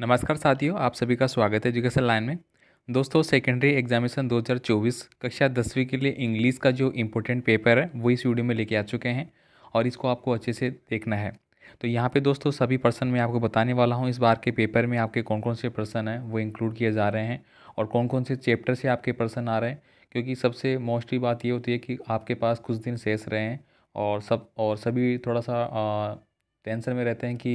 नमस्कार साथियों आप सभी का स्वागत है एजुकेशन लाइन में दोस्तों सेकेंडरी एग्जामिनेशन 2024 कक्षा दसवीं के लिए इंग्लिश का जो इम्पोर्टेंट पेपर है वो इस वीडियो में लेके आ चुके हैं और इसको आपको अच्छे से देखना है तो यहाँ पे दोस्तों सभी पर्सन मैं आपको बताने वाला हूँ इस बार के पेपर में आपके कौन कौन से पर्सन हैं वो इंक्लूड किए जा रहे हैं और कौन कौन से चैप्टर से आपके पर्सन आ रहे हैं क्योंकि सबसे मोस्टली बात ये होती है कि आपके पास कुछ दिन शेष रहे हैं और सब और सभी थोड़ा सा टेंशन में रहते हैं कि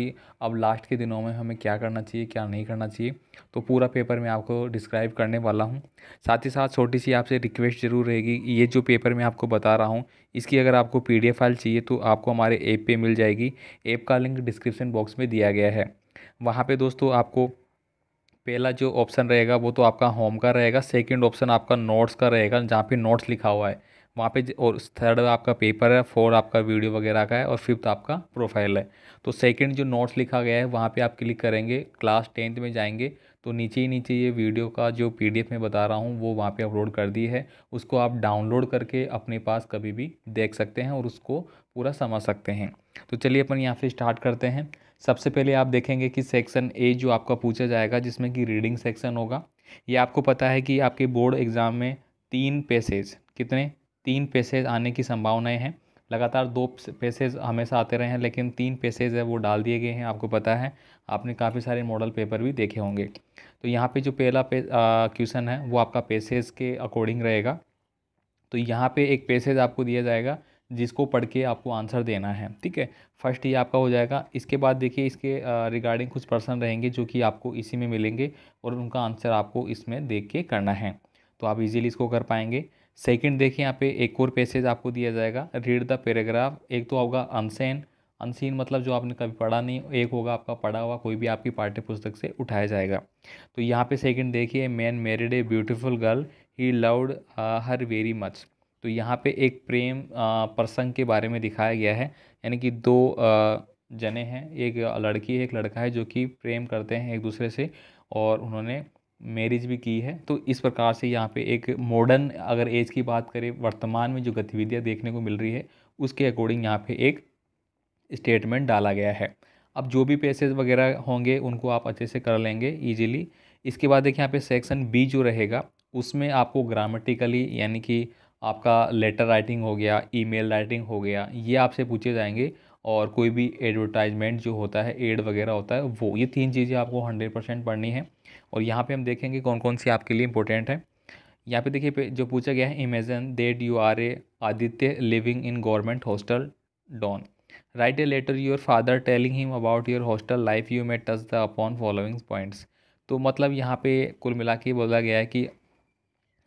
अब लास्ट के दिनों में हमें क्या करना चाहिए क्या नहीं करना चाहिए तो पूरा पेपर मैं आपको डिस्क्राइब करने वाला हूँ साथ ही साथ छोटी सी आपसे रिक्वेस्ट ज़रूर रहेगी ये जो पेपर मैं आपको बता रहा हूँ इसकी अगर आपको पी फाइल चाहिए तो आपको हमारे ऐप पर मिल जाएगी ऐप का लिंक डिस्क्रिप्शन बॉक्स में दिया गया है वहाँ पर दोस्तों आपको पहला जो ऑप्शन रहेगा वो तो आपका होम का रहेगा सेकंड ऑप्शन आपका नोट्स का रहेगा जहाँ पे नोट्स लिखा हुआ है वहाँ पे और थर्ड आपका पेपर है फोर्थ आपका वीडियो वगैरह का है और फिफ्थ आपका प्रोफाइल है तो सेकंड जो नोट्स लिखा गया है वहाँ पे आप क्लिक करेंगे क्लास टेंथ में जाएंगे तो नीचे ही नीचे ये वीडियो का जो पीडीएफ में बता रहा हूँ वो वहाँ पे अपलोड कर दी है उसको आप डाउनलोड करके अपने पास कभी भी देख सकते हैं और उसको पूरा समझ सकते हैं तो चलिए अपन यहाँ से स्टार्ट करते हैं सबसे पहले आप देखेंगे कि सेक्शन ए जो आपका पूछा जाएगा जिसमें कि रीडिंग सेक्शन होगा ये आपको पता है कि आपके बोर्ड एग्ज़ाम में तीन पेसेज कितने तीन पेसेज आने की संभावनाएं हैं लगातार दो पेसेज हमेशा आते रहे हैं लेकिन तीन पेसेज है वो डाल दिए गए हैं आपको पता है आपने काफ़ी सारे मॉडल पेपर भी देखे होंगे तो यहाँ पे जो पहला पे क्वेश्चन है वो आपका पेसेज के अकॉर्डिंग रहेगा तो यहाँ पे एक पेसेज आपको दिया जाएगा जिसको पढ़ के आपको आंसर देना है ठीक है फर्स्ट ये आपका हो जाएगा इसके बाद देखिए इसके रिगार्डिंग कुछ पर्सन रहेंगे जो कि आपको इसी में मिलेंगे और उनका आंसर आपको इसमें देख के करना है तो आप इजीली इसको कर पाएंगे सेकंड देखिए यहाँ पे एक और पैसेज आपको दिया जाएगा रीड द पैराग्राफ एक तो होगा अनसेन अनसीन मतलब जो आपने कभी पढ़ा नहीं एक होगा आपका पढ़ा हुआ कोई भी आपकी पाठ्य पुस्तक से उठाया जाएगा तो यहाँ पे सेकंड देखिए man married a beautiful girl he loved her very much तो यहाँ पे एक प्रेम uh, प्रसंग के बारे में दिखाया गया है यानी कि दो uh, जने हैं एक लड़की है एक लड़का है जो कि प्रेम करते हैं एक दूसरे से और उन्होंने मैरिज भी की है तो इस प्रकार से यहाँ पे एक मॉडर्न अगर एज की बात करें वर्तमान में जो गतिविधियाँ देखने को मिल रही है उसके अकॉर्डिंग यहाँ पे एक स्टेटमेंट डाला गया है अब जो भी पैसेज वगैरह होंगे उनको आप अच्छे से कर लेंगे ईजिली इसके बाद देखिए यहाँ पे सेक्शन बी जो रहेगा उसमें आपको ग्रामेटिकली यानी कि आपका लेटर राइटिंग हो गया ई राइटिंग हो गया ये आपसे पूछे जाएंगे और कोई भी एडवर्टाइजमेंट जो होता है एड वगैरह होता है वो ये तीन चीज़ें आपको हंड्रेड परसेंट पढ़नी है और यहाँ पे हम देखेंगे कौन कौन सी आपके लिए इंपॉर्टेंट है यहाँ पे देखिए जो पूछा गया है imagine that you are a Aditya living in government hostel don write a letter your father telling him about your hostel life you may touch the upon following points तो मतलब यहाँ पे कुल मिला के बोला गया है कि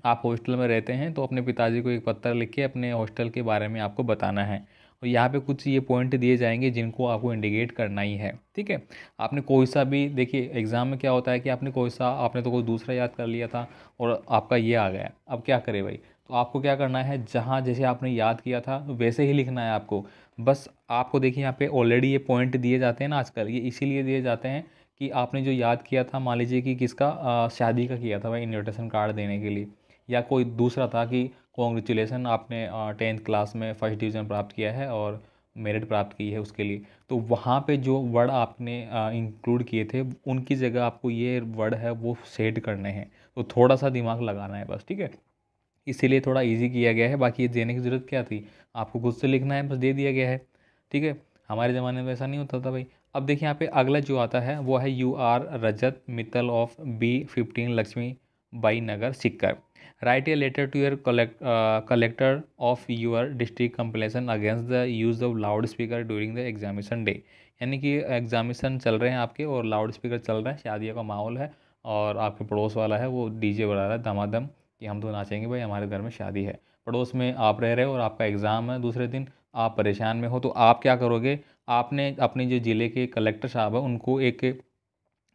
आप हॉस्टल में रहते हैं तो अपने पिताजी को एक पत्र लिख के अपने हॉस्टल के बारे में आपको बताना है और यहाँ पे कुछ ये पॉइंट दिए जाएंगे जिनको आपको इंडिकेट करना ही है ठीक है आपने कोई सा भी देखिए एग्ज़ाम में क्या होता है कि आपने कोई सा आपने तो कोई दूसरा याद कर लिया था और आपका ये आ गया अब क्या करें भाई तो आपको क्या करना है जहाँ जैसे आपने याद किया था वैसे ही लिखना है आपको बस आपको देखिए यहाँ पे ऑलरेडी ये पॉइंट दिए जाते हैं ना आजकल ये इसीलिए दिए जाते हैं कि आपने जो याद किया था मान लीजिए कि किसका शादी का किया था भाई इन्विटेशन कार्ड देने के लिए या कोई दूसरा था कि कॉन्ग्रेचुलेसन आपने टेंथ क्लास में फर्स्ट डिवीज़न प्राप्त किया है और मेरिट प्राप्त की है उसके लिए तो वहाँ पे जो वर्ड आपने इंक्लूड किए थे उनकी जगह आपको ये वर्ड है वो सेट करने हैं तो थोड़ा सा दिमाग लगाना है बस ठीक है इसीलिए थोड़ा इजी किया गया है बाकी ये देने की ज़रूरत क्या थी आपको खुद से लिखना है बस दे दिया गया है ठीक है हमारे ज़माने में ऐसा नहीं होता था भाई अब देखिए यहाँ पे अगला जो आता है वो है you are Rajat Mittal of B fifteen Lakshmi Bai Nagar Sikar write a letter to your collector of your district your against the use of loudspeaker during the examination day यानी कि एग्जामिशन चल रहे हैं आपके और लाउड स्पीकर चल रहे हैं शादियों का माहौल है और आपके पड़ोस वाला है वो डीजे बढ़ा रहा है दमादम कि हम तो नाचेंगे भाई हमारे घर में शादी है पड़ोस में आप रह रहे हो और आपका एग्ज़ाम है दूसरे दिन आप परेशान में हो तो आप क्या करोगे आपने अपने जो ज़िले के कलेक्टर साहब हैं उनको एक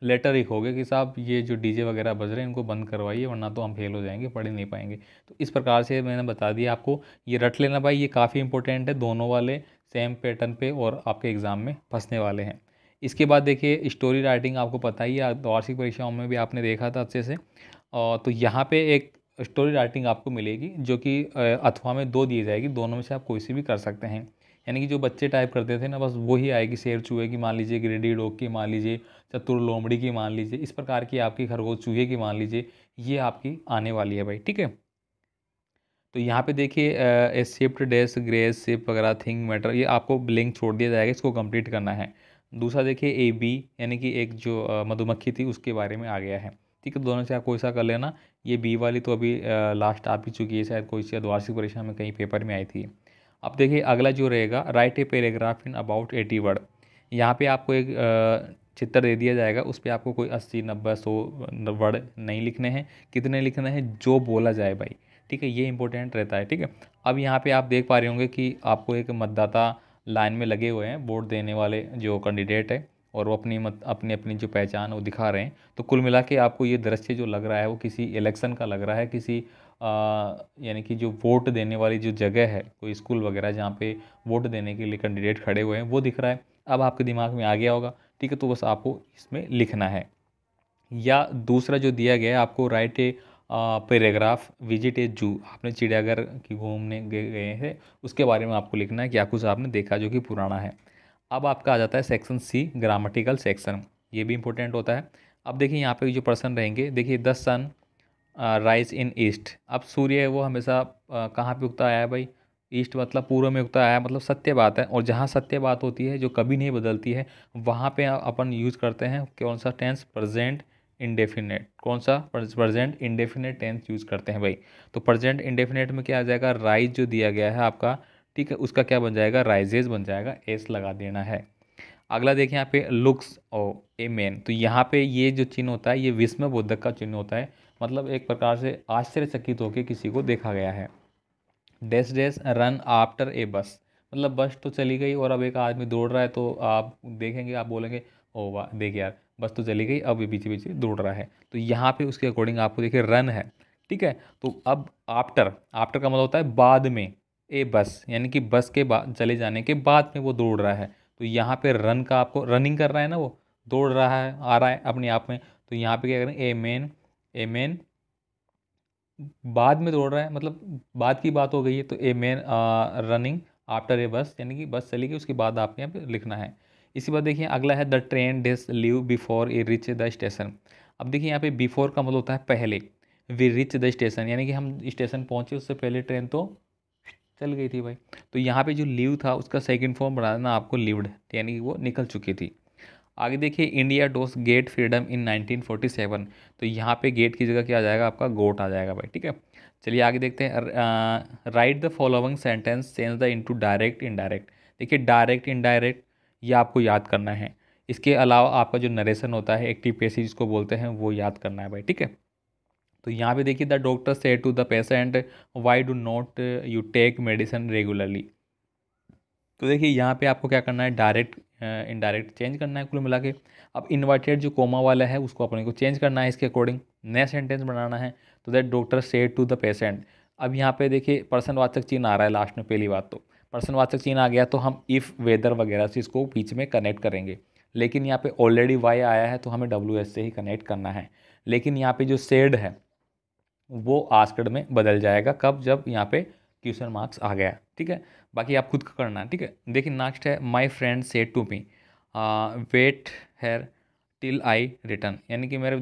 लेटर लिखोगे कि साहब ये जो डीजे वगैरह बज रहे हैं इनको बंद करवाइए वरना तो हम फेल हो जाएंगे पढ़ ही नहीं पाएंगे तो इस प्रकार से मैंने बता दिया आपको ये रट लेना भाई ये काफ़ी इंपॉर्टेंट है दोनों वाले सेम पैटर्न पे और आपके एग्ज़ाम में फंसने वाले हैं इसके बाद देखिए स्टोरी राइटिंग आपको पता ही है वार्षिक परीक्षाओं में भी आपने देखा था अच्छे से तो यहाँ पर एक स्टोरी राइटिंग आपको मिलेगी जो कि अथवा में दो दी जाएगी दोनों में से आप कोई सी भी कर सकते हैं यानी कि जो बच्चे टाइप करते थे ना बस वही आएगी शेर चूहे की मान लीजिए ग्रेडी डॉग की मान लीजिए चतुर लोमड़ी की मान लीजिए इस प्रकार की आपकी खरगोश चूहे की मान लीजिए ये आपकी आने वाली है भाई ठीक है तो यहाँ पे देखिए a shift disgrace sip वगैरह थिंग मैटर ये आपको ब्लिंक छोड़ दिया जाएगा इसको कंप्लीट करना है दूसरा देखिए ए बी यानी कि एक जो मधुमक्खी थी उसके बारे में आ गया है ठीक है दोनों से आप कोई सा कर लेना ये बी वाली तो अभी आ, लास्ट आ भी चुकी है शायद कोई सी द्वार्षिक परीक्षा में कहीं पेपर में आई थी अब देखिए अगला जो रहेगा write a paragraph in about eighty word यहाँ पे आपको एक चित्र दे दिया जाएगा उस पर आपको कोई अस्सी नब्बे सौ वर्ड नहीं लिखने हैं कितने लिखने हैं जो बोला जाए भाई ठीक है ये इंपॉर्टेंट रहता है ठीक है अब यहाँ पे आप देख पा रहे होंगे कि आपको एक मतदाता लाइन में लगे हुए हैं वोट देने वाले जो कैंडिडेट है और वो अपनी मत अपनी अपनी जो पहचान वो दिखा रहे हैं तो कुल मिला के आपको ये दृश्य जो लग रहा है वो किसी इलेक्शन का लग रहा है किसी यानी कि जो वोट देने वाली जो जगह है कोई स्कूल वगैरह जहाँ पे वोट देने के लिए कैंडिडेट खड़े हुए हैं वो दिख रहा है अब आपके दिमाग में आ गया होगा ठीक है तो बस आपको इसमें लिखना है या दूसरा जो दिया गया है आपको write a paragraph visit a zoo आपने चिड़ियाघर की घूमने गए हैं उसके बारे में आपको लिखना है क्या कुछ आपने देखा जो कि पुराना है अब आपका आ जाता है सेक्शन सी ग्रामेटिकल सेक्शन ये भी इंपॉर्टेंट होता है अब देखिए यहाँ पे जो पर्सन रहेंगे देखिए दस सन राइज इन ईस्ट अब सूर्य है वो हमेशा कहाँ पे उगता आया है भाई ईस्ट मतलब पूर्व में उगता आया है मतलब सत्य बात है और जहाँ सत्य बात होती है जो कभी नहीं बदलती है वहाँ पे अपन यूज करते हैं कौन सा टेंस प्रजेंट इंडेफिनेट कौन सा प्रजेंट इंडेफिनेट टेंस यूज करते हैं भाई तो प्रजेंट इंडेफिनेट में क्या आ जाएगा राइज जो दिया गया है आपका ठीक है उसका क्या बन जाएगा राइजेज बन जाएगा एस लगा देना है अगला देखिए यहाँ पे लुक्स ओ ए मेन तो यहाँ पे ये जो चिन्ह होता है ये विस्म बोधक का चिन्ह होता है मतलब एक प्रकार से आश्चर्यचकित होकर किसी को देखा गया है dash dash run after a bus मतलब बस तो चली गई और अब एक आदमी दौड़ रहा है तो आप देखेंगे आप बोलेंगे ओ वाह देख यार बस तो चली गई अब ये पीछे पीछे दौड़ रहा है तो यहाँ पे उसके अकॉर्डिंग आपको देखिए रन है ठीक है तो अब आफ्टर आफ्टर का मतलब होता है बाद में ए बस यानी कि बस के बाद चले जाने के बाद में वो दौड़ रहा है तो यहाँ पर रन का आपको रनिंग कर रहा है ना वो दौड़ रहा है आ रहा है अपने आप में तो यहाँ पर क्या करें ए मेन ए मैन बाद में दौड़ रहा है मतलब बाद की बात हो गई है तो a man running after a bus यानी कि बस चली गई उसके बाद आपके यहाँ पे लिखना है इसी बात देखिए अगला है the train this leave before a reach the station अब देखिए यहाँ पे बिफोर का मतलब होता है पहले वी रिच द स्टेशन यानी कि हम स्टेशन पहुँचे उससे पहले ट्रेन तो चल गई थी भाई तो यहाँ पे जो लीव था उसका सेकंड फॉर्म बना देना आपको लीव्ड यानी कि वो निकल चुकी थी आगे देखिए India does get freedom in 1947 तो यहाँ पे गेट की जगह क्या आ जाएगा आपका गोट आ जाएगा भाई ठीक है चलिए आगे देखते हैं write the following sentence change the into direct indirect देखिए डायरेक्ट इनडायरेक्ट ये आपको याद करना है इसके अलावा आपका जो नरेशन होता है एक्टिव पेसी जिसको बोलते हैं वो याद करना है भाई ठीक है तो यहाँ पर देखिए the doctor said to the patient why do not you take medicine regularly तो देखिए यहाँ पे आपको क्या करना है डायरेक्ट इनडायरेक्ट चेंज करना है कुल मिला के अब इन्वर्टेड जो कोमा वाला है उसको अपने को चेंज करना है इसके अकॉर्डिंग नया सेंटेंस बनाना है तो that doctor said to the patient अब यहाँ पे देखिए पर्सन वाचक चीन आ रहा है लास्ट में पहली बात तो पर्सन वाचक चीन आ गया तो हम इफ़ वेदर वगैरह से इसको बीच में कनेक्ट करेंगे लेकिन यहाँ पर ऑलरेडी वाई आया है तो हमें डब्ल्यू एस से ही कनेक्ट करना है लेकिन यहाँ पर जो सेड है वो आस्कड में बदल जाएगा कब जब यहाँ पर क्वेश्चन मार्क्स आ गया ठीक है बाकी आप खुद का करना है ठीक है देखिए नेक्स्ट है my friend said to me wait here till I return यानी कि मेरे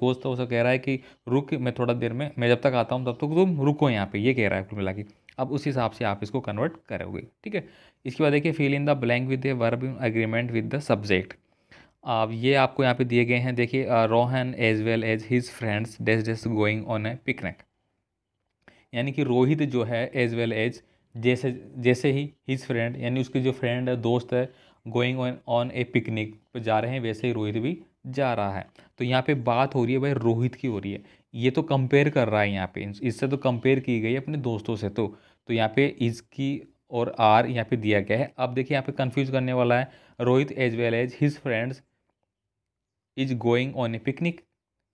दोस्त उसे कह रहा है कि रुक मैं थोड़ा देर में मैं जब तक आता हूँ तब तक तुम रुको यहाँ पे ये कह रहा है कुल मिला के अब उस हिसाब से आप इसको कन्वर्ट करोगे ठीक है इसके बाद देखिए fill in the blank with a verb agreement with the subject अब ये आपको यहाँ पे दिए गए हैं देखिए Rohan as well as his friends days days going on a picnic यानी कि रोहित जो है एज वेल एज जैसे जैसे ही हिज फ्रेंड यानी उसके जो फ्रेंड है दोस्त है going on on a picnic पर जा रहे हैं वैसे ही रोहित भी जा रहा है तो यहाँ पे बात हो रही है भाई रोहित की हो रही है ये तो कंपेयर कर रहा है यहाँ पे इससे तो कंपेयर की गई है अपने दोस्तों से तो तो यहाँ पे इसकी और आर यहाँ पे दिया गया है अब देखिए यहाँ पे कंफ्यूज करने वाला है Rohit as well as his friends is going on a picnic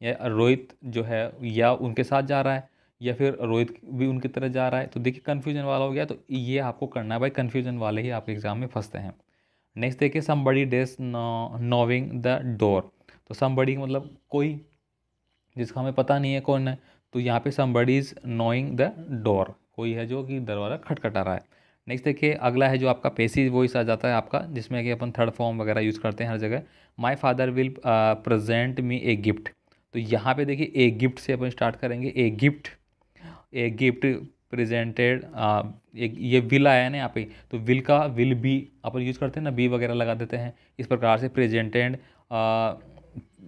या रोहित जो है या उनके साथ जा रहा है या फिर रोहित भी उनकी तरह जा रहा है तो देखिए कन्फ्यूजन वाला हो गया तो ये आपको करना है भाई कन्फ्यूजन वाले ही आपके एग्जाम में फंसते हैं नेक्स्ट देखिए सम बड़ी डेस नोविंग द डोर तो सम बड़ी मतलब कोई जिसका हमें पता नहीं है कौन है तो यहाँ पे सम बड़ी इज़ नोइंग द डोर कोई है जो कि दरवाज़ा खटखटा रहा है नेक्स्ट देखिए अगला है जो आपका पेसी वॉइस आ जाता है आपका जिसमें कि अपन थर्ड फॉर्म वगैरह यूज़ करते हैं हर जगह my father will present me a gift तो यहाँ पे देखिए ए गिफ्ट से अपन स्टार्ट करेंगे ए गिफ्ट एक गिफ्ट प्रेजेंटेड एक ये विल आया ना यहाँ पे तो विल का विल बी अपन यूज करते हैं ना बी वगैरह लगा देते हैं इस प्रकार से प्रेजेंटेड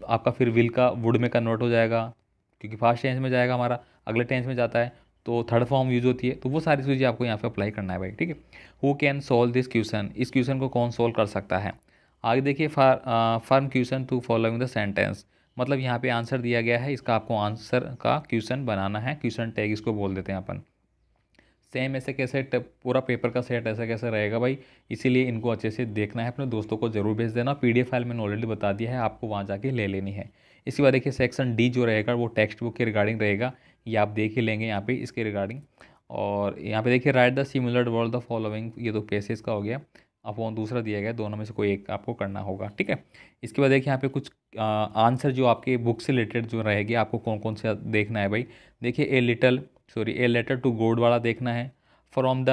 आपका फिर विल का वुड में कन्वर्ट हो जाएगा क्योंकि फर्स्ट टेंस में जाएगा हमारा अगले टेंस में जाता है तो थर्ड फॉर्म यूज होती है तो वो सारी चीज़ें आपको यहाँ पे अप्लाई करना है भाई ठीक है who can solve this question इस क्वेश्चन को कौन सोल्व कर सकता है आगे देखिए far firm question to following the sentence मतलब यहाँ पे आंसर दिया गया है इसका आपको आंसर का क्वेश्चन बनाना है क्वेश्चन टैग इसको बोल देते हैं अपन सेम ऐसे कैसे पूरा पेपर का सेट ऐसा कैसे रहेगा भाई इसीलिए इनको अच्छे से देखना है अपने दोस्तों को जरूर भेज देना पीडीएफ फाइल मैंने ऑलरेडी बता दिया है आपको वहाँ जाके ले लेनी है इसके बाद देखिए सेक्शन डी जो रहेगा वो टेक्स्ट बुक के रिगार्डिंग रहेगा ये आप देख ही लेंगे यहाँ पे इसके रिगार्डिंग और यहाँ पे देखिए write the similar word the following ये तो पेसेज का हो गया अब वो दूसरा दिया गया दोनों में से कोई एक आपको करना होगा ठीक है इसके बाद देखिए यहाँ पे कुछ आंसर जो आपके बुक से रिलेटेड जो रहेगी आपको कौन कौन से देखना है भाई देखिए a little sorry a letter to God वाला देखना है from the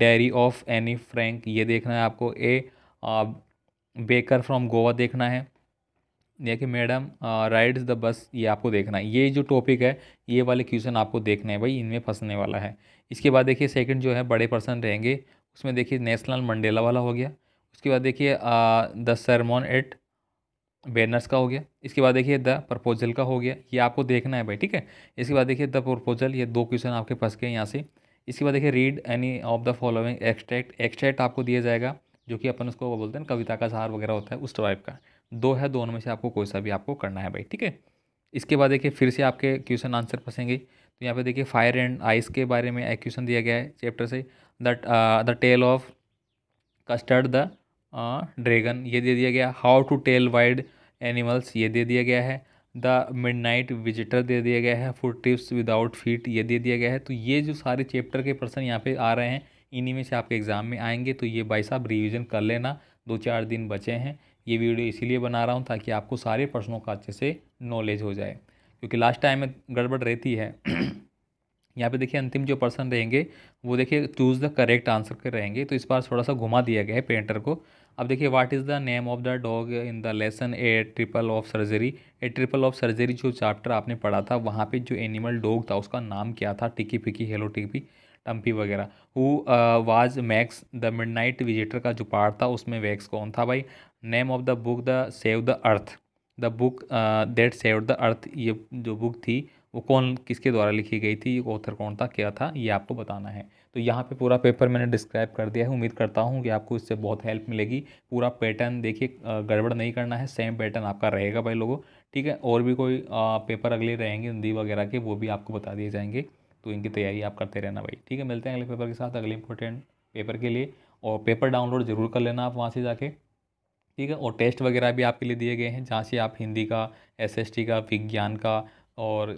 diary of Anne Frank ये देखना है आपको ए बेकर फ्रॉम गोवा देखना है या कि मैडम राइड्स द बस ये आपको देखना है ये जो टॉपिक है ये वाले क्वेश्चन आपको देखने हैं भाई इनमें फंसने वाला है इसके बाद देखिए सेकंड जो है बड़े पर्सन रहेंगे उसमें देखिए नेशनल मंडेला वाला हो गया उसके बाद देखिए द सरमोन एट बैनर्स का हो गया इसके बाद देखिए द प्रपोजल का हो गया ये आपको देखना है भाई ठीक है इसके बाद देखिए द प्रपोजल ये दो क्वेश्चन आपके पास के यहाँ से इसके बाद देखिए read any of the following extract extract आपको दिया जाएगा जो कि अपन उसको बोलते हैं कविता का सहार वगैरह होता है उस टाइप का दो है दोनों में से आपको कोई सा भी आपको करना है भाई ठीक है इसके बाद देखिए फिर से आपके क्वेश्चन आंसर फंसेंगे तो यहाँ पे देखिए फायर एंड आइस के बारे में एक क्वेश्चन दिया गया है चैप्टर से the tale of Custard the dragon ये दे दिया गया how to tell wild animals ये दे दिया गया है द मिडनाइट विजिटर दे दिया गया है फुट टिप्स विदाउट फीट ये दे दिया गया है तो ये जो सारे चैप्टर के पर्सन यहाँ पे आ रहे हैं इन्हीं में से आपके एग्ज़ाम में आएंगे तो ये भाई साहब रिविज़न कर लेना दो चार दिन बचे हैं ये वीडियो इसीलिए बना रहा हूँ ताकि आपको सारे प्रश्नों का अच्छे से नॉलेज हो जाए क्योंकि लास्ट टाइम में गड़बड़ रहती है यहाँ पे देखिए अंतिम जो पर्सन रहेंगे वो देखिए चूज़ द करेक्ट आंसर के रहेंगे तो इस बार थोड़ा सा घुमा दिया गया है पेंटर को अब देखिए what is the name of the dog in the lesson a triumph of surgery a triumph of surgery जो चैप्टर आपने पढ़ा था वहाँ पे जो एनिमल डॉग था उसका नाम क्या था टिकी फिकी हेलो टिकी टम्पी वगैरह वो was Max the mid visitor का जो पार्ट था उसमें वैक्स कौन था भाई name of the book the save the earth the book that save the earth ये जो बुक थी वो कौन किसके द्वारा लिखी गई थी ऑथर कौन था क्या था ये आपको बताना है तो यहाँ पे पूरा पेपर मैंने डिस्क्राइब कर दिया है उम्मीद करता हूँ कि आपको इससे बहुत हेल्प मिलेगी पूरा पैटर्न देखिए गड़बड़ नहीं करना है सेम पैटर्न आपका रहेगा भाई लोगों ठीक है और भी कोई आ, पेपर अगले रहेंगे हिंदी वगैरह के वो भी आपको बता दिए जाएंगे तो इनकी तैयारी आप करते रहना भाई ठीक है मिलते हैं अगले पेपर के साथ अगले इंपॉर्टेंट पेपर के लिए और पेपर डाउनलोड ज़रूर कर लेना आप वहाँ से जाके ठीक है और टेस्ट वगैरह भी आपके लिए दिए गए हैं जहाँ से आप हिंदी का टी का विज्ञान का और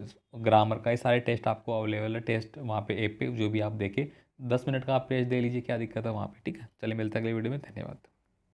ग्रामर का ये सारे टेस्ट आपको अवेलेबल है टेस्ट वहाँ पे ऐप पे जो भी आप देखें दस मिनट का आप टेस्ट दे लीजिए क्या दिक्कत है वहाँ पे ठीक है चलिए मिलते हैं अगले वीडियो में धन्यवाद